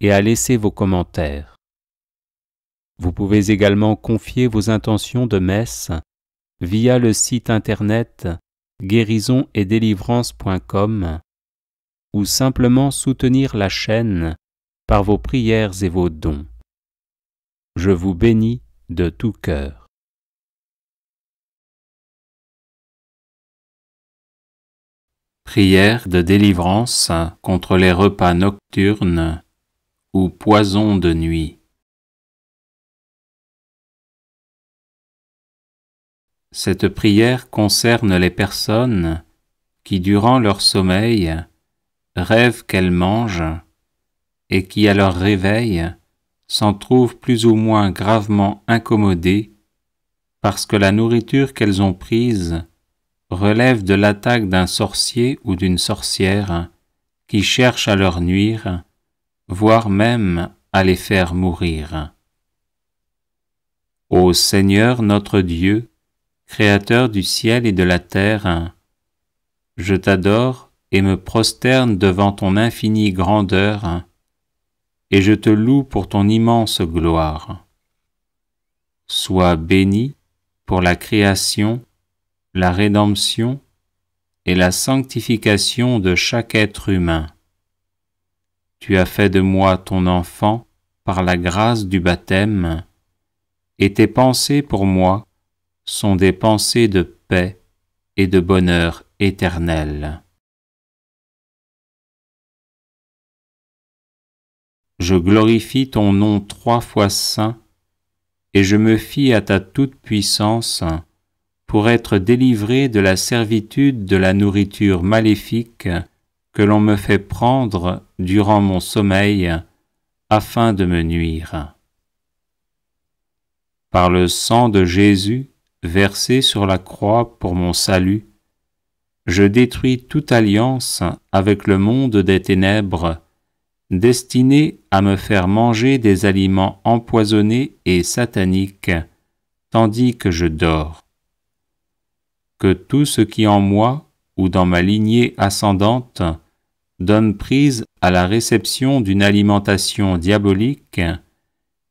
et à laisser vos commentaires. Vous pouvez également confier vos intentions de messe via le site internet guérison et ou simplement soutenir la chaîne par vos prières et vos dons. Je vous bénis de tout cœur. Prière de délivrance contre les repas nocturnes ou poison de nuit. Cette prière concerne les personnes qui, durant leur sommeil, rêvent qu'elles mangent et qui, à leur réveil, s'en trouvent plus ou moins gravement incommodées parce que la nourriture qu'elles ont prise relève de l'attaque d'un sorcier ou d'une sorcière qui cherche à leur nuire voire même à les faire mourir. Ô Seigneur notre Dieu, Créateur du ciel et de la terre, je t'adore et me prosterne devant ton infinie grandeur, et je te loue pour ton immense gloire. Sois béni pour la création, la rédemption et la sanctification de chaque être humain. Tu as fait de moi ton enfant par la grâce du baptême, et tes pensées pour moi sont des pensées de paix et de bonheur éternel. Je glorifie ton nom trois fois saint, et je me fie à ta toute-puissance pour être délivré de la servitude de la nourriture maléfique que l'on me fait prendre durant mon sommeil afin de me nuire. Par le sang de Jésus versé sur la croix pour mon salut, je détruis toute alliance avec le monde des ténèbres, destiné à me faire manger des aliments empoisonnés et sataniques, tandis que je dors. Que tout ce qui en moi ou dans ma lignée ascendante donne prise à la réception d'une alimentation diabolique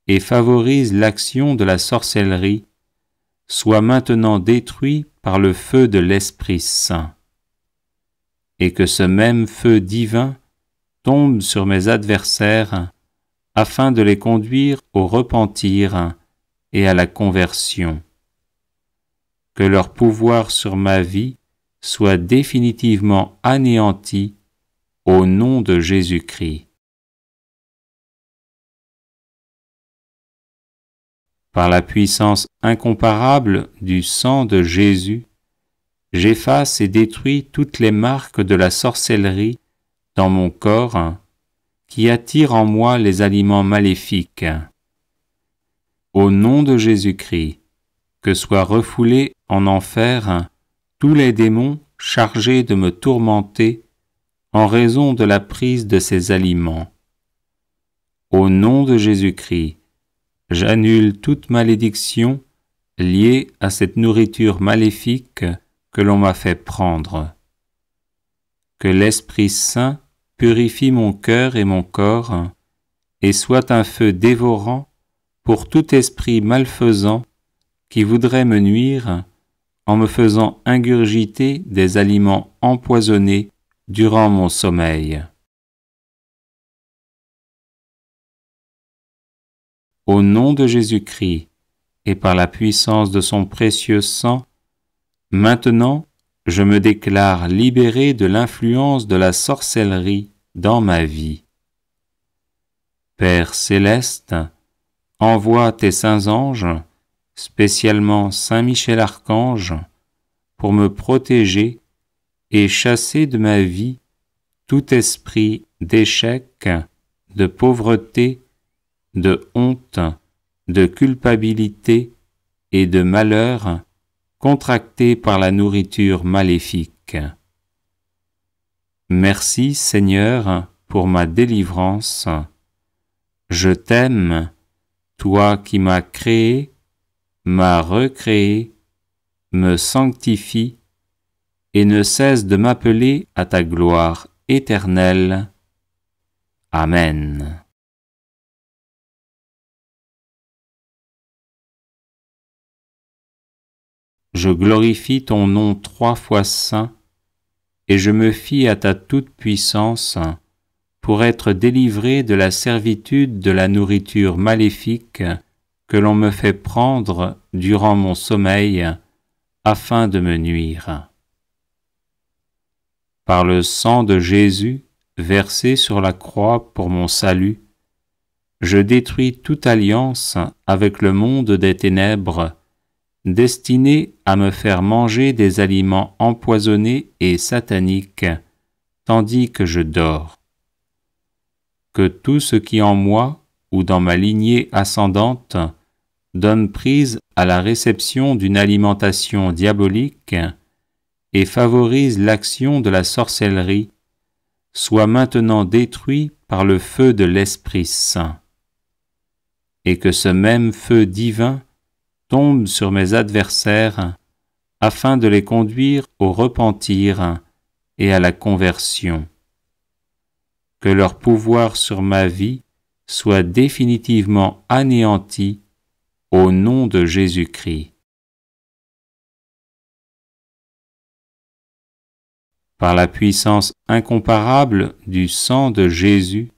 et favorise l'action de la sorcellerie, soit maintenant détruit par le feu de l'Esprit Saint, et que ce même feu divin tombe sur mes adversaires afin de les conduire au repentir et à la conversion, que leur pouvoir sur ma vie soit définitivement anéanti au nom de Jésus-Christ. Par la puissance incomparable du sang de Jésus, j'efface et détruis toutes les marques de la sorcellerie dans mon corps qui attire en moi les aliments maléfiques. Au nom de Jésus-Christ, que soit refoulé en enfer tous les démons chargés de me tourmenter en raison de la prise de ces aliments. Au nom de Jésus-Christ, j'annule toute malédiction liée à cette nourriture maléfique que l'on m'a fait prendre. Que l'Esprit Saint purifie mon cœur et mon corps, et soit un feu dévorant pour tout esprit malfaisant qui voudrait me nuire en me faisant ingurgiter des aliments empoisonnés durant mon sommeil. Au nom de Jésus-Christ et par la puissance de son précieux sang, maintenant je me déclare libéré de l'influence de la sorcellerie dans ma vie. Père céleste, envoie tes saints anges spécialement Saint Michel-Archange, pour me protéger et chasser de ma vie tout esprit d'échec, de pauvreté, de honte, de culpabilité et de malheur contracté par la nourriture maléfique. Merci Seigneur pour ma délivrance. Je t'aime, toi qui m'as créé m'a recréé, me sanctifie et ne cesse de m'appeler à ta gloire éternelle. Amen. Je glorifie ton nom trois fois saint, et je me fie à ta toute-puissance pour être délivré de la servitude de la nourriture maléfique que l'on me fait prendre durant mon sommeil afin de me nuire. Par le sang de Jésus versé sur la croix pour mon salut, je détruis toute alliance avec le monde des ténèbres, destiné à me faire manger des aliments empoisonnés et sataniques, tandis que je dors. Que tout ce qui en moi ou dans ma lignée ascendante donne prise à la réception d'une alimentation diabolique et favorise l'action de la sorcellerie, soit maintenant détruit par le feu de l'Esprit Saint, et que ce même feu divin tombe sur mes adversaires, afin de les conduire au repentir et à la conversion. Que leur pouvoir sur ma vie soit définitivement anéanti au nom de Jésus-Christ. Par la puissance incomparable du sang de Jésus,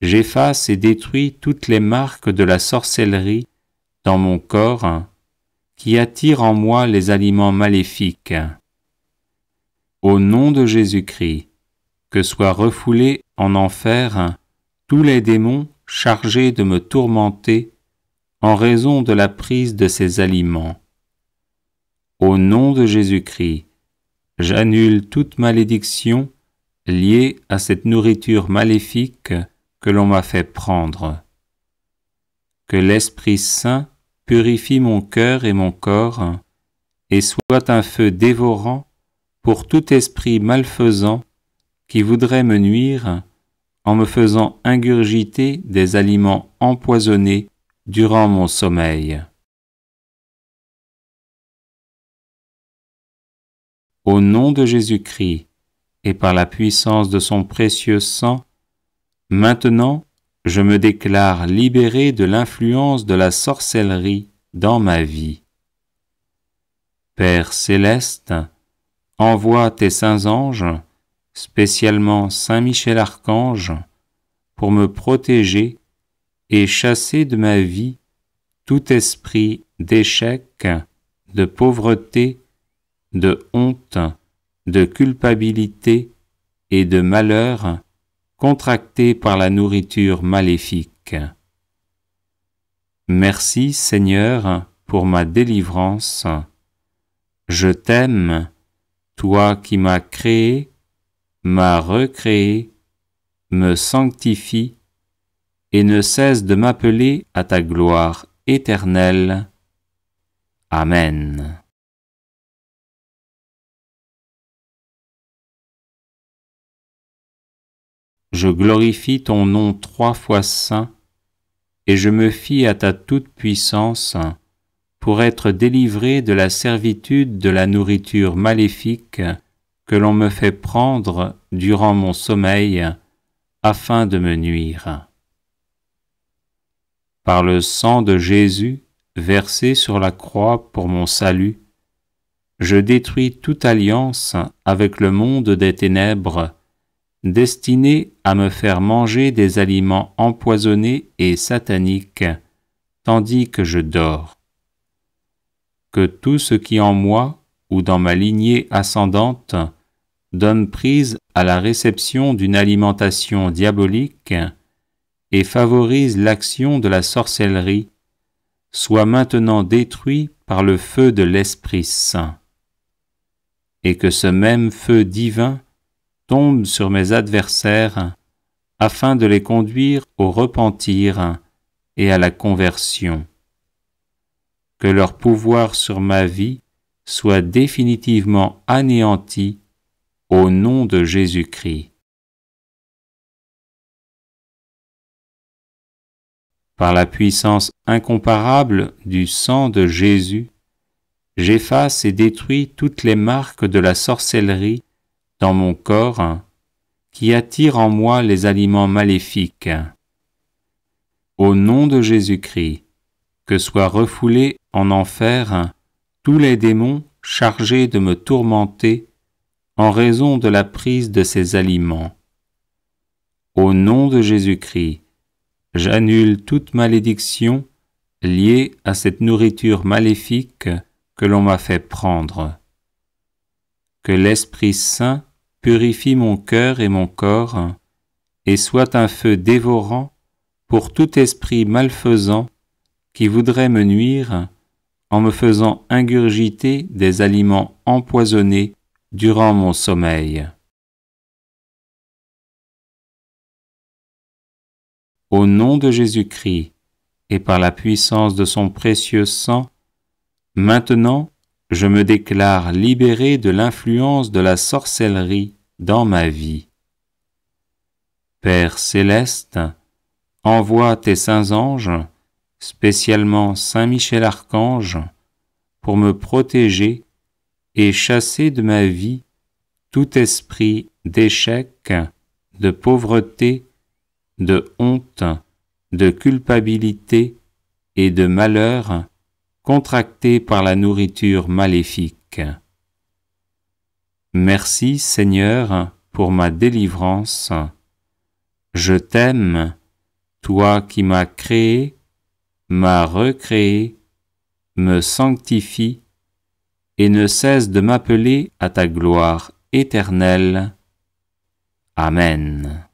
j'efface et détruis toutes les marques de la sorcellerie dans mon corps qui attirent en moi les aliments maléfiques. Au nom de Jésus-Christ, que soient refoulés en enfer tous les démons chargés de me tourmenter en raison de la prise de ces aliments. Au nom de Jésus-Christ, j'annule toute malédiction liée à cette nourriture maléfique que l'on m'a fait prendre. Que l'Esprit Saint purifie mon cœur et mon corps, et soit un feu dévorant pour tout esprit malfaisant qui voudrait me nuire en me faisant ingurgiter des aliments empoisonnés durant mon sommeil. Au nom de Jésus-Christ et par la puissance de son précieux sang, maintenant je me déclare libéré de l'influence de la sorcellerie dans ma vie. Père céleste, envoie tes saints anges, spécialement Saint Michel Archange, pour me protéger et chasser de ma vie tout esprit d'échec, de pauvreté, de honte, de culpabilité et de malheur contracté par la nourriture maléfique. Merci Seigneur pour ma délivrance. Je t'aime, toi qui m'as créé, m'as recréé, me sanctifie et ne cesse de m'appeler à ta gloire éternelle. Amen. Je glorifie ton nom trois fois saint, et je me fie à ta toute-puissance pour être délivré de la servitude de la nourriture maléfique que l'on me fait prendre durant mon sommeil afin de me nuire par le sang de Jésus versé sur la croix pour mon salut, je détruis toute alliance avec le monde des ténèbres, destiné à me faire manger des aliments empoisonnés et sataniques, tandis que je dors. Que tout ce qui en moi ou dans ma lignée ascendante donne prise à la réception d'une alimentation diabolique, et favorise l'action de la sorcellerie, soit maintenant détruit par le feu de l'Esprit Saint, et que ce même feu divin tombe sur mes adversaires afin de les conduire au repentir et à la conversion. Que leur pouvoir sur ma vie soit définitivement anéanti au nom de Jésus-Christ. Par la puissance incomparable du sang de Jésus, j'efface et détruis toutes les marques de la sorcellerie dans mon corps qui attire en moi les aliments maléfiques. Au nom de Jésus-Christ, que soient refoulés en enfer tous les démons chargés de me tourmenter en raison de la prise de ces aliments. Au nom de Jésus-Christ, j'annule toute malédiction liée à cette nourriture maléfique que l'on m'a fait prendre. Que l'Esprit Saint purifie mon cœur et mon corps, et soit un feu dévorant pour tout esprit malfaisant qui voudrait me nuire en me faisant ingurgiter des aliments empoisonnés durant mon sommeil. Au nom de Jésus-Christ et par la puissance de son précieux sang, maintenant je me déclare libéré de l'influence de la sorcellerie dans ma vie. Père céleste, envoie tes saints anges, spécialement Saint Michel Archange, pour me protéger et chasser de ma vie tout esprit d'échec, de pauvreté de honte, de culpabilité et de malheur contractés par la nourriture maléfique. Merci Seigneur pour ma délivrance. Je t'aime, toi qui m'as créé, m'as recréé, me sanctifie et ne cesse de m'appeler à ta gloire éternelle. Amen.